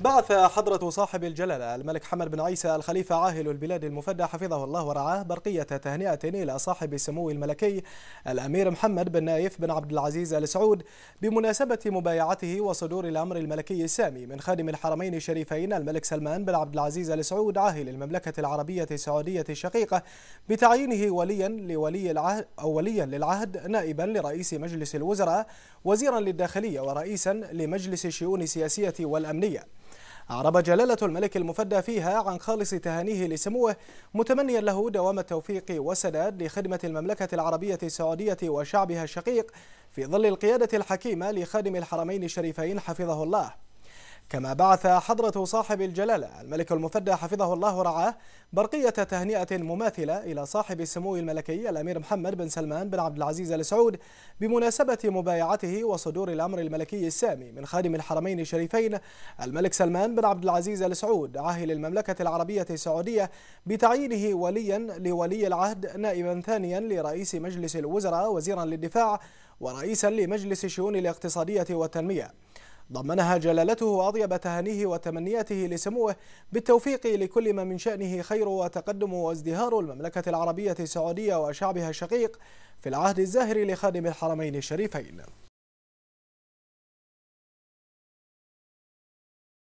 بعث حضرة صاحب الجلالة الملك حمد بن عيسى الخليفة عاهل البلاد المفدى حفظه الله ورعاه برقية تهنئة إلى صاحب السمو الملكي الأمير محمد بن نايف بن عبد العزيز آل سعود بمناسبة مبايعته وصدور الأمر الملكي السامي من خادم الحرمين الشريفين الملك سلمان بن عبد العزيز آل سعود عاهل المملكة العربية السعودية الشقيقة بتعيينه وليا لولي العهد أو وليا للعهد نائبا لرئيس مجلس الوزراء وزيرا للداخلية ورئيسا لمجلس الشؤون السياسية والأمنية أعرب جلالة الملك المفدى فيها عن خالص تهانيه لسموه متمنيا له دوام التوفيق والسداد لخدمة المملكة العربية السعودية وشعبها الشقيق في ظل القيادة الحكيمة لخادم الحرمين الشريفين حفظه الله كما بعث حضرة صاحب الجلالة الملك المفدى حفظه الله ورعاه برقية تهنئة مماثلة إلى صاحب السمو الملكي الأمير محمد بن سلمان بن عبد العزيز آل سعود بمناسبة مبايعته وصدور الأمر الملكي السامي من خادم الحرمين الشريفين الملك سلمان بن عبد العزيز آل سعود عاهل المملكة العربية السعودية بتعيينه وليا لولي العهد نائبا ثانيا لرئيس مجلس الوزراء وزيرا للدفاع ورئيسا لمجلس الشؤون الاقتصادية والتنمية ضمنها جلالته وأطيب تهانيه وتمنياته لسموه بالتوفيق لكل ما من شأنه خير وتقدم وازدهار المملكة العربية السعودية وشعبها الشقيق في العهد الزاهر لخادم الحرمين الشريفين